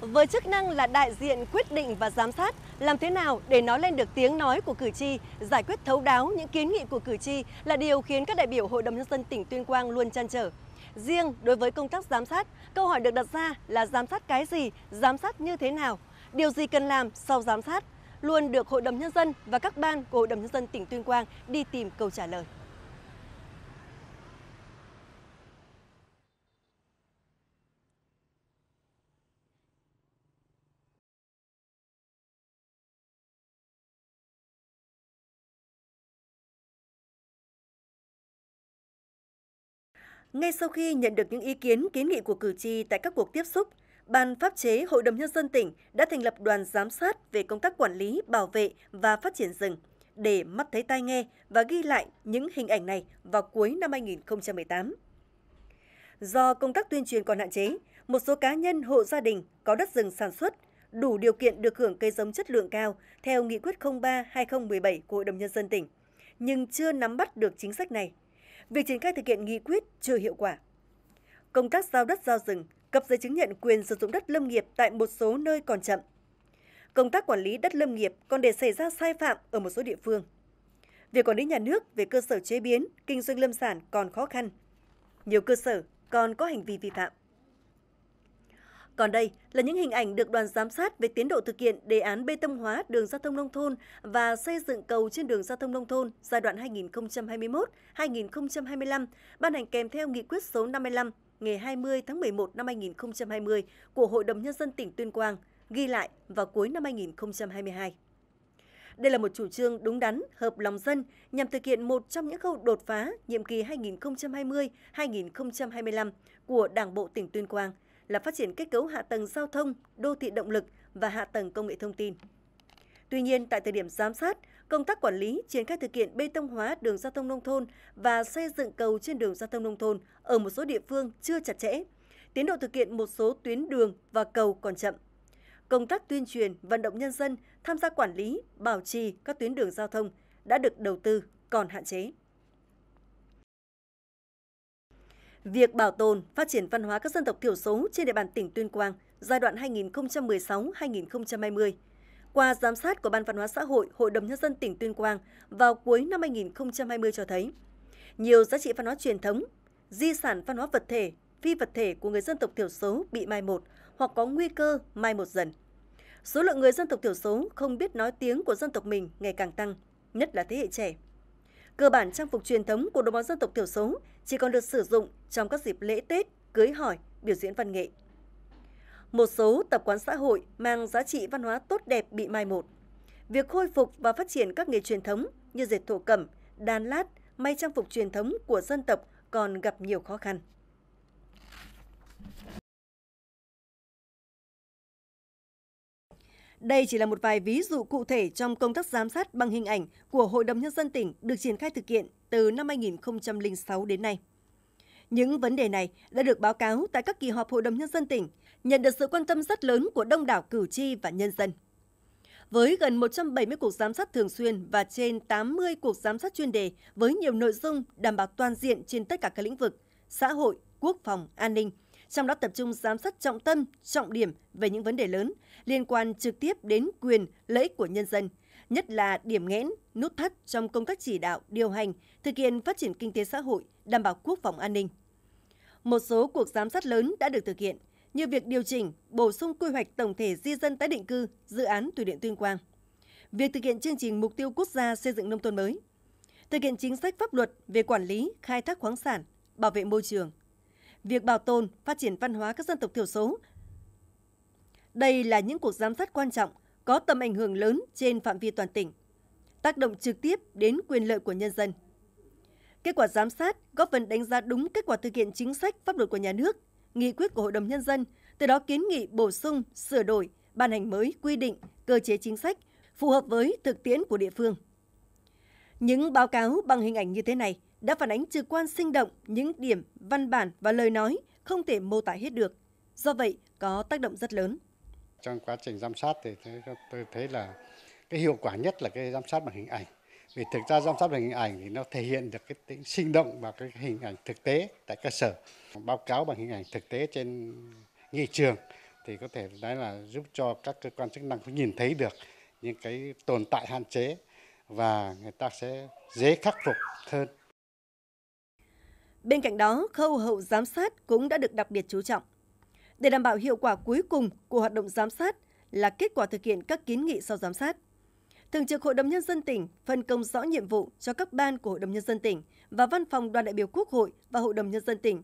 với chức năng là đại diện quyết định và giám sát, làm thế nào để nói lên được tiếng nói của cử tri, giải quyết thấu đáo những kiến nghị của cử tri là điều khiến các đại biểu Hội đồng nhân dân tỉnh Tuyên Quang luôn chăn trở. Riêng đối với công tác giám sát, câu hỏi được đặt ra là giám sát cái gì, giám sát như thế nào, điều gì cần làm sau giám sát, luôn được Hội đồng Nhân dân và các ban của Hội đồng Nhân dân tỉnh Tuyên Quang đi tìm câu trả lời. Ngay sau khi nhận được những ý kiến kiến nghị của cử tri tại các cuộc tiếp xúc, Ban Pháp chế Hội đồng Nhân dân tỉnh đã thành lập đoàn giám sát về công tác quản lý, bảo vệ và phát triển rừng để mắt thấy tai nghe và ghi lại những hình ảnh này vào cuối năm 2018. Do công tác tuyên truyền còn hạn chế, một số cá nhân hộ gia đình có đất rừng sản xuất đủ điều kiện được hưởng cây giống chất lượng cao theo Nghị quyết 03-2017 của Hội đồng Nhân dân tỉnh, nhưng chưa nắm bắt được chính sách này việc triển khai thực hiện nghị quyết chưa hiệu quả. Công tác giao đất giao rừng, cấp giấy chứng nhận quyền sử dụng đất lâm nghiệp tại một số nơi còn chậm. Công tác quản lý đất lâm nghiệp còn để xảy ra sai phạm ở một số địa phương. Việc quản lý nhà nước về cơ sở chế biến, kinh doanh lâm sản còn khó khăn. Nhiều cơ sở còn có hành vi vi phạm. Còn đây là những hình ảnh được đoàn giám sát về tiến độ thực hiện đề án bê tông hóa đường giao thông nông thôn và xây dựng cầu trên đường giao thông nông thôn giai đoạn 2021-2025, ban hành kèm theo nghị quyết số 55 ngày 20 tháng 11 năm 2020 của Hội đồng Nhân dân tỉnh Tuyên Quang, ghi lại vào cuối năm 2022. Đây là một chủ trương đúng đắn, hợp lòng dân nhằm thực hiện một trong những khâu đột phá nhiệm kỳ 2020-2025 của Đảng bộ tỉnh Tuyên Quang – là phát triển kết cấu hạ tầng giao thông, đô thị động lực và hạ tầng công nghệ thông tin. Tuy nhiên, tại thời điểm giám sát, công tác quản lý triển khai thực hiện bê tông hóa đường giao thông nông thôn và xây dựng cầu trên đường giao thông nông thôn ở một số địa phương chưa chặt chẽ. Tiến độ thực hiện một số tuyến đường và cầu còn chậm. Công tác tuyên truyền, vận động nhân dân tham gia quản lý, bảo trì các tuyến đường giao thông đã được đầu tư còn hạn chế. việc bảo tồn, phát triển văn hóa các dân tộc thiểu số trên địa bàn tỉnh Tuyên Quang giai đoạn 2016-2020. Qua giám sát của Ban Văn hóa xã hội Hội đồng Nhân dân tỉnh Tuyên Quang vào cuối năm 2020 cho thấy, nhiều giá trị văn hóa truyền thống, di sản văn hóa vật thể, phi vật thể của người dân tộc thiểu số bị mai một hoặc có nguy cơ mai một dần. Số lượng người dân tộc thiểu số không biết nói tiếng của dân tộc mình ngày càng tăng, nhất là thế hệ trẻ. Cơ bản trang phục truyền thống của đồng bào dân tộc thiểu số chỉ còn được sử dụng trong các dịp lễ Tết, cưới hỏi, biểu diễn văn nghệ. Một số tập quán xã hội mang giá trị văn hóa tốt đẹp bị mai một. Việc khôi phục và phát triển các nghề truyền thống như dệt thổ cẩm, đan lát, may trang phục truyền thống của dân tộc còn gặp nhiều khó khăn. Đây chỉ là một vài ví dụ cụ thể trong công tác giám sát bằng hình ảnh của Hội đồng Nhân dân tỉnh được triển khai thực hiện từ năm 2006 đến nay. Những vấn đề này đã được báo cáo tại các kỳ họp Hội đồng Nhân dân tỉnh, nhận được sự quan tâm rất lớn của đông đảo cử tri và nhân dân. Với gần 170 cuộc giám sát thường xuyên và trên 80 cuộc giám sát chuyên đề với nhiều nội dung đảm bảo toàn diện trên tất cả các lĩnh vực, xã hội, quốc phòng, an ninh – trong đó tập trung giám sát trọng tâm, trọng điểm về những vấn đề lớn liên quan trực tiếp đến quyền, lợi ích của nhân dân, nhất là điểm nghẽn, nút thắt trong công tác chỉ đạo, điều hành, thực hiện phát triển kinh tế xã hội, đảm bảo quốc phòng an ninh. Một số cuộc giám sát lớn đã được thực hiện, như việc điều chỉnh, bổ sung quy hoạch tổng thể di dân tái định cư, dự án thủy điện Tuyên Quang, việc thực hiện chương trình mục tiêu quốc gia xây dựng nông thôn mới, thực hiện chính sách pháp luật về quản lý, khai thác khoáng sản, bảo vệ môi trường, việc bảo tồn, phát triển văn hóa các dân tộc thiểu số. Đây là những cuộc giám sát quan trọng, có tầm ảnh hưởng lớn trên phạm vi toàn tỉnh, tác động trực tiếp đến quyền lợi của nhân dân. Kết quả giám sát góp phần đánh giá đúng kết quả thực hiện chính sách pháp luật của nhà nước, nghị quyết của Hội đồng Nhân dân, từ đó kiến nghị bổ sung, sửa đổi, ban hành mới quy định, cơ chế chính sách phù hợp với thực tiễn của địa phương. Những báo cáo bằng hình ảnh như thế này đã phản ánh trực quan sinh động những điểm, văn bản và lời nói không thể mô tả hết được. Do vậy, có tác động rất lớn. Trong quá trình giám sát thì tôi thấy là cái hiệu quả nhất là cái giám sát bằng hình ảnh. Vì thực ra giám sát bằng hình ảnh thì nó thể hiện được cái tính sinh động và cái hình ảnh thực tế tại cơ sở. Báo cáo bằng hình ảnh thực tế trên nghị trường thì có thể nói là giúp cho các cơ quan chức năng có nhìn thấy được những cái tồn tại hạn chế và người ta sẽ dễ khắc phục hơn Bên cạnh đó, khâu hậu giám sát cũng đã được đặc biệt chú trọng. Để đảm bảo hiệu quả cuối cùng của hoạt động giám sát là kết quả thực hiện các kiến nghị sau giám sát. Thường trực Hội đồng Nhân dân tỉnh phân công rõ nhiệm vụ cho các ban của Hội đồng Nhân dân tỉnh và Văn phòng Đoàn đại biểu Quốc hội và Hội đồng Nhân dân tỉnh,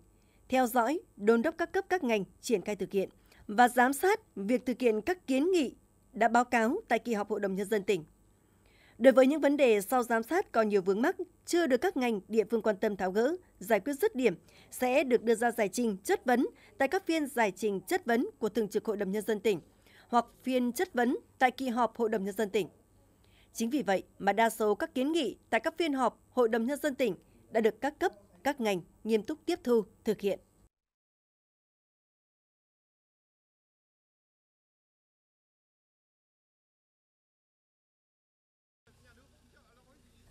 theo dõi, đôn đốc các cấp các ngành triển khai thực hiện và giám sát việc thực hiện các kiến nghị đã báo cáo tại kỳ họp Hội đồng Nhân dân tỉnh. Đối với những vấn đề sau giám sát còn nhiều vướng mắc chưa được các ngành địa phương quan tâm tháo gỡ, giải quyết dứt điểm sẽ được đưa ra giải trình chất vấn tại các phiên giải trình chất vấn của Thường trực Hội đồng nhân dân tỉnh hoặc phiên chất vấn tại kỳ họp Hội đồng nhân dân tỉnh. Chính vì vậy mà đa số các kiến nghị tại các phiên họp Hội đồng nhân dân tỉnh đã được các cấp, các ngành nghiêm túc tiếp thu, thực hiện.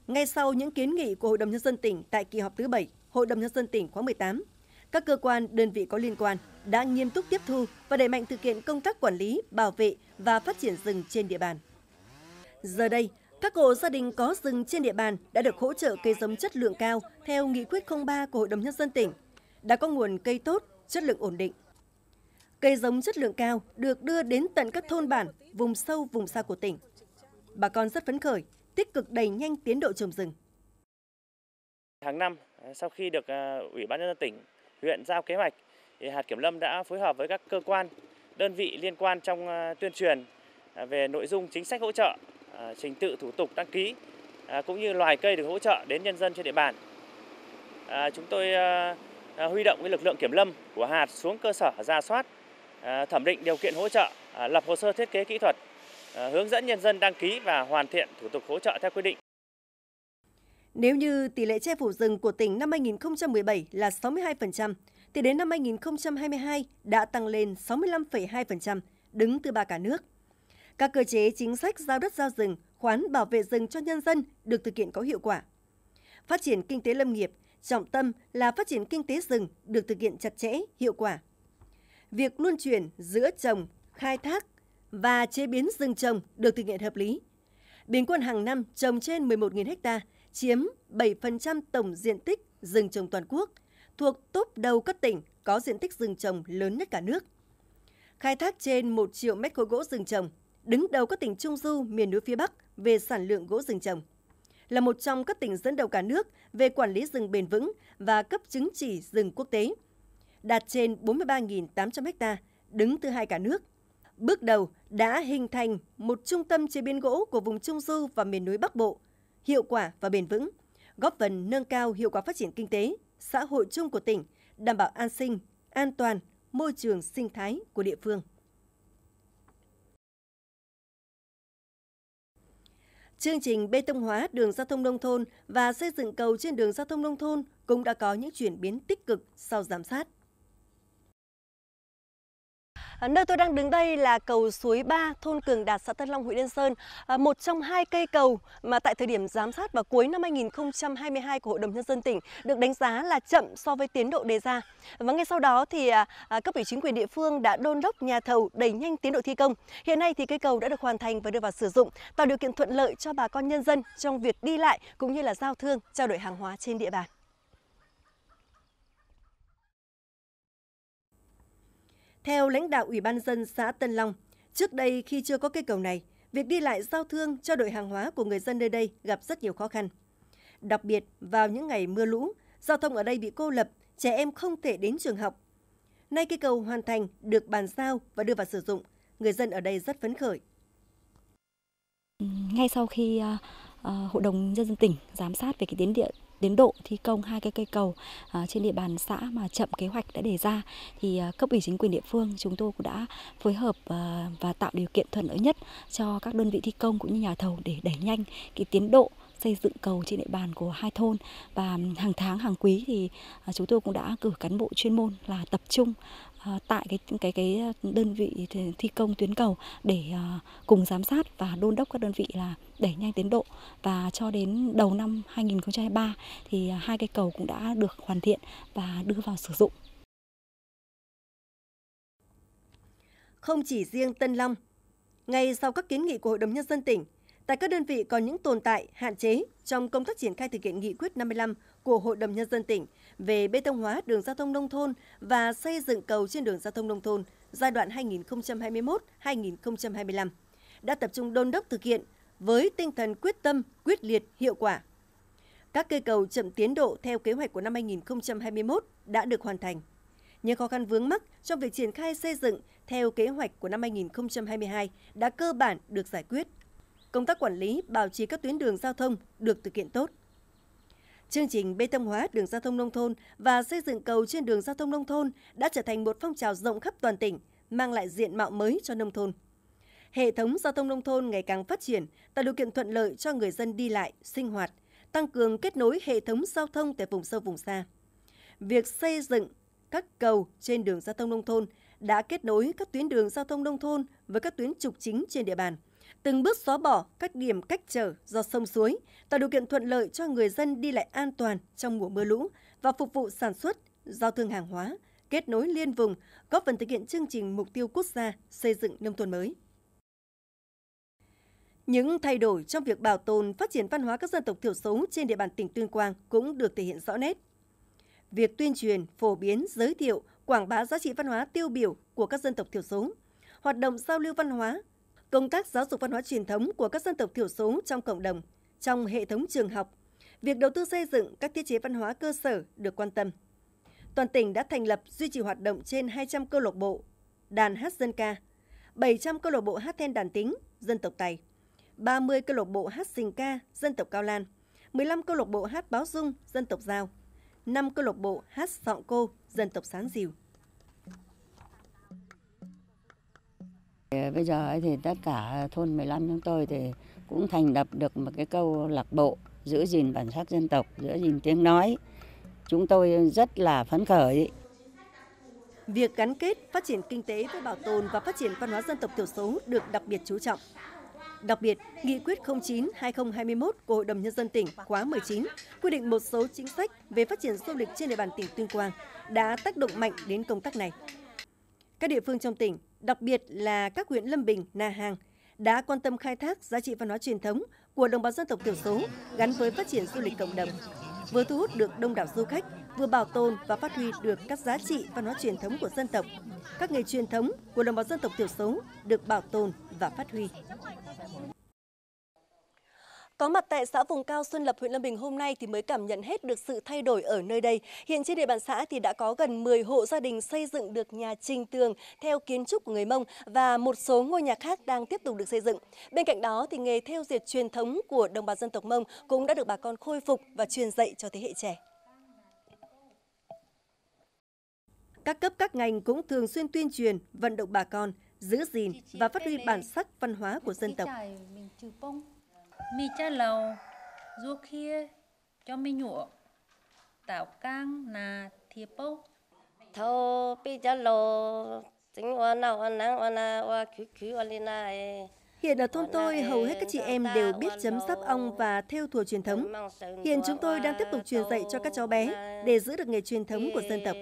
Ngay sau những kiến nghị của Hội đồng Nhân dân tỉnh tại kỳ họp thứ 7, Hội đồng Nhân dân tỉnh khóa 18, các cơ quan, đơn vị có liên quan đã nghiêm túc tiếp thu và đẩy mạnh thực hiện công tác quản lý, bảo vệ và phát triển rừng trên địa bàn. Giờ đây, các hộ gia đình có rừng trên địa bàn đã được hỗ trợ cây giống chất lượng cao theo nghị quyết 03 của Hội đồng Nhân dân tỉnh, đã có nguồn cây tốt, chất lượng ổn định. Cây giống chất lượng cao được đưa đến tận các thôn bản, vùng sâu, vùng xa của tỉnh. Bà con rất phấn khởi tích cực đẩy nhanh tiến độ trồng rừng. Tháng năm, à, sau khi được à, Ủy ban nhân dân tỉnh, huyện giao kế hoạch, thì hạt kiểm lâm đã phối hợp với các cơ quan, đơn vị liên quan trong à, tuyên truyền về nội dung chính sách hỗ trợ, trình tự thủ tục đăng ký cũng như loài cây được hỗ trợ đến nhân dân trên địa bàn. Chúng tôi huy động cái lực lượng kiểm lâm của hạt xuống cơ sở ra soát, thẩm định điều kiện hỗ trợ, lập hồ sơ thiết kế kỹ thuật Ờ, hướng dẫn nhân dân đăng ký và hoàn thiện thủ tục hỗ trợ theo quy định. Nếu như tỷ lệ che phủ rừng của tỉnh năm 2017 là 62%, thì đến năm 2022 đã tăng lên 65,2%, đứng thứ ba cả nước. Các cơ chế chính sách giao đất giao rừng, khoán bảo vệ rừng cho nhân dân được thực hiện có hiệu quả. Phát triển kinh tế lâm nghiệp, trọng tâm là phát triển kinh tế rừng được thực hiện chặt chẽ, hiệu quả. Việc luân chuyển giữa trồng, khai thác, và chế biến rừng trồng được thực hiện hợp lý. Bình quân hàng năm trồng trên 11.000 ha, chiếm 7% tổng diện tích rừng trồng toàn quốc, thuộc top đầu các tỉnh có diện tích rừng trồng lớn nhất cả nước. Khai thác trên 1 triệu mét khối gỗ rừng trồng, đứng đầu các tỉnh Trung Du, miền núi phía Bắc về sản lượng gỗ rừng trồng. Là một trong các tỉnh dẫn đầu cả nước về quản lý rừng bền vững và cấp chứng chỉ rừng quốc tế. Đạt trên 43.800 ha, đứng thứ hai cả nước – bước đầu đã hình thành một trung tâm chế biến gỗ của vùng Trung Du và miền núi Bắc Bộ, hiệu quả và bền vững, góp phần nâng cao hiệu quả phát triển kinh tế, xã hội chung của tỉnh, đảm bảo an sinh, an toàn, môi trường sinh thái của địa phương. Chương trình bê tông hóa đường giao thông nông thôn và xây dựng cầu trên đường giao thông nông thôn cũng đã có những chuyển biến tích cực sau giám sát. Ờ, nơi tôi đang đứng đây là cầu suối 3, thôn Cường Đạt, xã Tân Long, huyện Yên Sơn. Ờ, một trong hai cây cầu mà tại thời điểm giám sát vào cuối năm 2022 của Hội đồng Nhân dân tỉnh được đánh giá là chậm so với tiến độ đề ra. Và ngay sau đó thì à, à, cấp ủy chính quyền địa phương đã đôn đốc nhà thầu đẩy nhanh tiến độ thi công. Hiện nay thì cây cầu đã được hoàn thành và đưa vào sử dụng, tạo điều kiện thuận lợi cho bà con nhân dân trong việc đi lại cũng như là giao thương, trao đổi hàng hóa trên địa bàn. Theo lãnh đạo Ủy ban dân xã Tân Long, trước đây khi chưa có cây cầu này, việc đi lại giao thương cho đội hàng hóa của người dân nơi đây gặp rất nhiều khó khăn. Đặc biệt, vào những ngày mưa lũ, giao thông ở đây bị cô lập, trẻ em không thể đến trường học. Nay cây cầu hoàn thành, được bàn giao và đưa vào sử dụng, người dân ở đây rất phấn khởi. Ngay sau khi uh, Hội đồng Nhân dân tỉnh giám sát về cái tiến địa tiến độ thi công hai cái cây cầu à, trên địa bàn xã mà chậm kế hoạch đã đề ra thì à, cấp ủy chính quyền địa phương chúng tôi cũng đã phối hợp à, và tạo điều kiện thuận lợi nhất cho các đơn vị thi công cũng như nhà thầu để đẩy nhanh cái tiến độ xây dựng cầu trên địa bàn của hai thôn và hàng tháng hàng quý thì chúng tôi cũng đã cử cán bộ chuyên môn là tập trung tại cái cái cái đơn vị thi công tuyến cầu để cùng giám sát và đôn đốc các đơn vị là đẩy nhanh tiến độ và cho đến đầu năm 2023 thì à, hai cây cầu cũng đã được hoàn thiện và đưa vào sử dụng. Không chỉ riêng Tân Long, ngay sau các kiến nghị của Hội đồng Nhân dân tỉnh, tại các đơn vị còn những tồn tại, hạn chế trong công tác triển khai thực hiện nghị quyết 55 của Hội đồng Nhân dân tỉnh về bê tông hóa đường giao thông nông thôn và xây dựng cầu trên đường giao thông nông thôn giai đoạn 2021-2025 đã tập trung đôn đốc thực hiện với tinh thần quyết tâm, quyết liệt, hiệu quả. Các cây cầu chậm tiến độ theo kế hoạch của năm 2021 đã được hoàn thành. Những khó khăn vướng mắc trong việc triển khai xây dựng theo kế hoạch của năm 2022 đã cơ bản được giải quyết. Công tác quản lý, bảo trì các tuyến đường giao thông được thực hiện tốt. Chương trình bê tông hóa đường giao thông nông thôn và xây dựng cầu trên đường giao thông nông thôn đã trở thành một phong trào rộng khắp toàn tỉnh, mang lại diện mạo mới cho nông thôn. Hệ thống giao thông nông thôn ngày càng phát triển, tạo điều kiện thuận lợi cho người dân đi lại, sinh hoạt – tăng cường kết nối hệ thống giao thông tại vùng sâu vùng xa. Việc xây dựng các cầu trên đường giao thông nông thôn đã kết nối các tuyến đường giao thông nông thôn với các tuyến trục chính trên địa bàn, từng bước xóa bỏ các điểm cách trở do sông suối, tạo điều kiện thuận lợi cho người dân đi lại an toàn trong mùa mưa lũ và phục vụ sản xuất, giao thương hàng hóa, kết nối liên vùng, góp phần thực hiện chương trình mục tiêu quốc gia xây dựng nông thôn mới. Những thay đổi trong việc bảo tồn, phát triển văn hóa các dân tộc thiểu số trên địa bàn tỉnh Tuyên Quang cũng được thể hiện rõ nét. Việc tuyên truyền, phổ biến, giới thiệu, quảng bá giá trị văn hóa tiêu biểu của các dân tộc thiểu số, hoạt động giao lưu văn hóa, công tác giáo dục văn hóa truyền thống của các dân tộc thiểu số trong cộng đồng, trong hệ thống trường học, việc đầu tư xây dựng các thiết chế văn hóa cơ sở được quan tâm. Toàn tỉnh đã thành lập duy trì hoạt động trên 200 câu lạc bộ, đàn hát dân ca, 700 câu lạc bộ hát then đàn tính, dân tộc Tài. 30 câu lạc bộ hát sình ca dân tộc Cao Lan, 15 câu lạc bộ hát báo dung dân tộc Giao, 5 câu lạc bộ hát sọng cô dân tộc Sán diều. Bây giờ thì tất cả thôn 15 chúng tôi thì cũng thành lập được một cái câu lạc bộ giữ gìn bản sắc dân tộc, giữ gìn tiếng nói. Chúng tôi rất là phấn khởi. Việc gắn kết phát triển kinh tế với bảo tồn và phát triển văn hóa dân tộc thiểu số được đặc biệt chú trọng. Đặc biệt, Nghị quyết 09-2021 của Hội đồng Nhân dân tỉnh khóa 19 quy định một số chính sách về phát triển du lịch trên địa bàn tỉnh Tuyên Quang đã tác động mạnh đến công tác này. Các địa phương trong tỉnh, đặc biệt là các huyện Lâm Bình, Na Hàng, đã quan tâm khai thác giá trị văn hóa truyền thống của đồng bào dân tộc thiểu số gắn với phát triển du lịch cộng đồng, vừa thu hút được đông đảo du khách, vừa bảo tồn và phát huy được các giá trị văn hóa truyền thống của dân tộc. Các nghề truyền thống của đồng bào dân tộc thiểu số được bảo tồn và phát huy. Có mặt tại xã vùng cao Xuân Lập, huyện Lâm Bình hôm nay thì mới cảm nhận hết được sự thay đổi ở nơi đây. Hiện trên địa bàn xã thì đã có gần 10 hộ gia đình xây dựng được nhà trình tường theo kiến trúc của người Mông và một số ngôi nhà khác đang tiếp tục được xây dựng. Bên cạnh đó thì nghề theo diệt truyền thống của đồng bào dân tộc Mông cũng đã được bà con khôi phục và truyền dạy cho thế hệ trẻ. Các cấp các ngành cũng thường xuyên tuyên truyền, vận động bà con, giữ gìn và phát huy bản sắc văn hóa của dân tộc mì cha lầu rua khia cho mì nhụa tạo cang là thiệp bâu thâu bị cha lầu tính oa nào oa nắng oa na oa khứ khứ oa lina e. Hiện ở thôn tôi, hầu e hết các chị em đều biết chấm sắp ong và theo thùa truyền thống. Hiện chúng tôi đang tiếp tục truyền dạy cho các cháu bé để giữ được nghề truyền thống của dân tộc.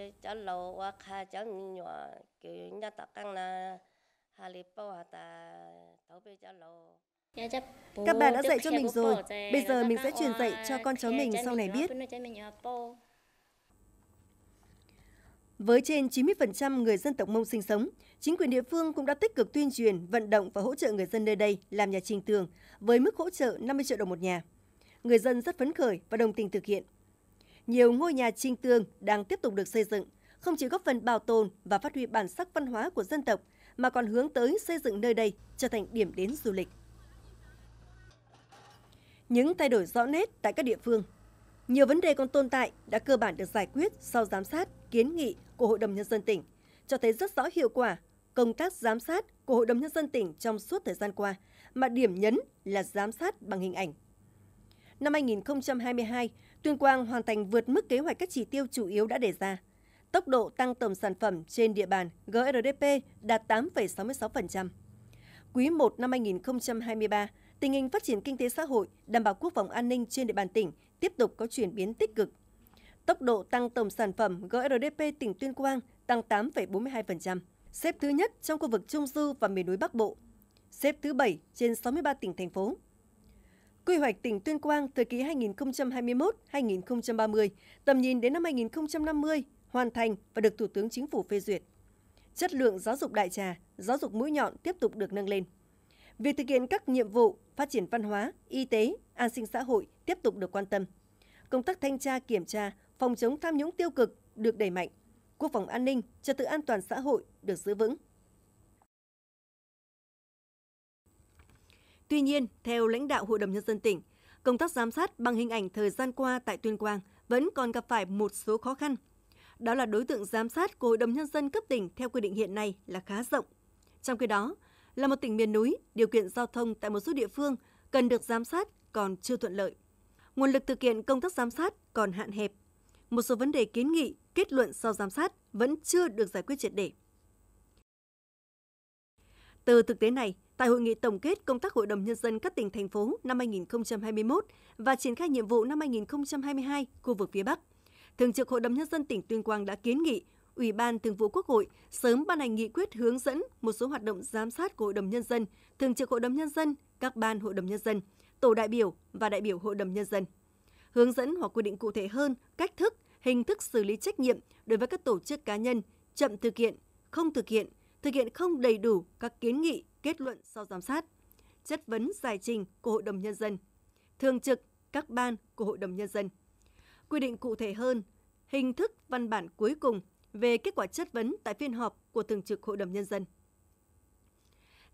Dạ, các bà đã dạy cho mình rồi, bây giờ mình sẽ truyền dạy cho con cháu mình sau này biết. Với trên 90% người dân tộc Mông sinh sống, chính quyền địa phương cũng đã tích cực tuyên truyền, vận động và hỗ trợ người dân nơi đây làm nhà trình tường với mức hỗ trợ 50 triệu đồng một nhà. Người dân rất phấn khởi và đồng tình thực hiện. Nhiều ngôi nhà trình tường đang tiếp tục được xây dựng, không chỉ góp phần bảo tồn và phát huy bản sắc văn hóa của dân tộc mà còn hướng tới xây dựng nơi đây trở thành điểm đến du lịch những thay đổi rõ nét tại các địa phương. Nhiều vấn đề còn tồn tại đã cơ bản được giải quyết sau giám sát, kiến nghị của Hội đồng Nhân dân tỉnh, cho thấy rất rõ hiệu quả công tác giám sát của Hội đồng Nhân dân tỉnh trong suốt thời gian qua, mà điểm nhấn là giám sát bằng hình ảnh. Năm 2022, Tuyên Quang hoàn thành vượt mức kế hoạch các chỉ tiêu chủ yếu đã đề ra. Tốc độ tăng tổng sản phẩm trên địa bàn GRDP đạt 8,66%. Quý 1 năm 2023, tình hình phát triển kinh tế xã hội, đảm bảo quốc phòng an ninh trên địa bàn tỉnh tiếp tục có chuyển biến tích cực. Tốc độ tăng tổng sản phẩm GRDP tỉnh Tuyên Quang tăng 8,42%, xếp thứ nhất trong khu vực Trung Du và miền núi Bắc Bộ, xếp thứ 7 trên 63 tỉnh, thành phố. Quy hoạch tỉnh Tuyên Quang thời kỳ 2021-2030, tầm nhìn đến năm 2050, hoàn thành và được Thủ tướng Chính phủ phê duyệt. Chất lượng giáo dục đại trà, giáo dục mũi nhọn tiếp tục được nâng lên. Việc thực hiện các nhiệm vụ phát triển văn hóa, y tế, an sinh xã hội tiếp tục được quan tâm. Công tác thanh tra kiểm tra, phòng chống tham nhũng tiêu cực được đẩy mạnh. Quốc phòng an ninh, trật tự an toàn xã hội được giữ vững. Tuy nhiên, theo lãnh đạo Hội đồng Nhân dân tỉnh, công tác giám sát bằng hình ảnh thời gian qua tại Tuyên Quang vẫn còn gặp phải một số khó khăn. Đó là đối tượng giám sát của Hội đồng Nhân dân cấp tỉnh theo quy định hiện nay là khá rộng. Trong khi đó, là một tỉnh miền núi, điều kiện giao thông tại một số địa phương cần được giám sát còn chưa thuận lợi. Nguồn lực thực hiện công tác giám sát còn hạn hẹp. Một số vấn đề kiến nghị, kết luận sau giám sát vẫn chưa được giải quyết triệt để. Từ thực tế này, tại hội nghị tổng kết công tác Hội đồng Nhân dân các tỉnh, thành phố năm 2021 và triển khai nhiệm vụ năm 2022 khu vực phía Bắc, Thường trực Hội đồng Nhân dân tỉnh Tuyên Quang đã kiến nghị Ủy ban Thường vụ Quốc hội sớm ban hành nghị quyết hướng dẫn một số hoạt động giám sát của Hội đồng Nhân dân, Thường trực Hội đồng Nhân dân, các ban Hội đồng Nhân dân, tổ đại biểu và đại biểu Hội đồng Nhân dân. Hướng dẫn hoặc quy định cụ thể hơn cách thức, hình thức xử lý trách nhiệm đối với các tổ chức cá nhân chậm thực hiện, không thực hiện, thực hiện không đầy đủ các kiến nghị, kết luận sau giám sát, chất vấn giải trình của Hội đồng Nhân dân, thường trực các ban của Hội đồng Nhân dân. Quy định cụ thể hơn, hình thức văn bản cuối cùng về kết quả chất vấn tại phiên họp của Thường trực Hội đồng Nhân dân.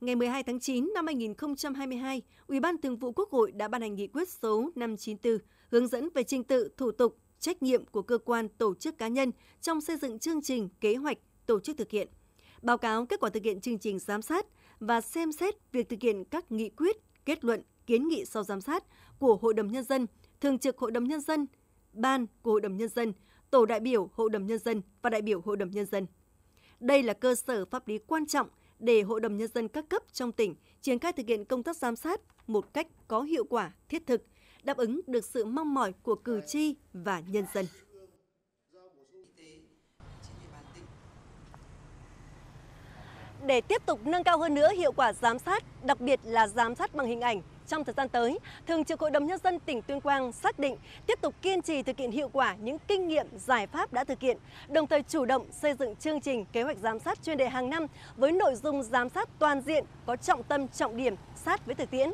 Ngày 12 tháng 9 năm 2022, Ủy ban Thường vụ Quốc hội đã ban hành nghị quyết số 594 hướng dẫn về trình tự, thủ tục, trách nhiệm của cơ quan tổ chức cá nhân trong xây dựng chương trình, kế hoạch, tổ chức thực hiện, báo cáo kết quả thực hiện chương trình giám sát và xem xét việc thực hiện các nghị quyết, kết luận, kiến nghị sau giám sát của Hội đồng Nhân dân, Thường trực Hội đồng Nhân dân, Ban của Hội đồng Nhân dân, tổ đại biểu Hội đồng Nhân dân và đại biểu Hội đồng Nhân dân. Đây là cơ sở pháp lý quan trọng để Hội đồng Nhân dân các cấp trong tỉnh triển khai thực hiện công tác giám sát một cách có hiệu quả, thiết thực, đáp ứng được sự mong mỏi của cử tri và nhân dân. Để tiếp tục nâng cao hơn nữa hiệu quả giám sát, đặc biệt là giám sát bằng hình ảnh, trong thời gian tới, Thường trực Hội đồng Nhân dân tỉnh Tuyên Quang xác định tiếp tục kiên trì thực hiện hiệu quả những kinh nghiệm, giải pháp đã thực hiện, đồng thời chủ động xây dựng chương trình kế hoạch giám sát chuyên đề hàng năm với nội dung giám sát toàn diện, có trọng tâm, trọng điểm, sát với thực tiễn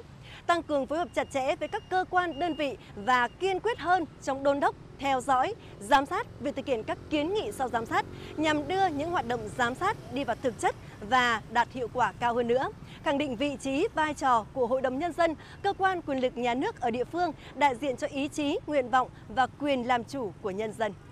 tăng cường phối hợp chặt chẽ với các cơ quan đơn vị và kiên quyết hơn trong đôn đốc theo dõi, giám sát việc thực hiện các kiến nghị sau giám sát nhằm đưa những hoạt động giám sát đi vào thực chất và đạt hiệu quả cao hơn nữa khẳng định vị trí, vai trò của Hội đồng Nhân dân, cơ quan quyền lực nhà nước ở địa phương đại diện cho ý chí, nguyện vọng và quyền làm chủ của nhân dân.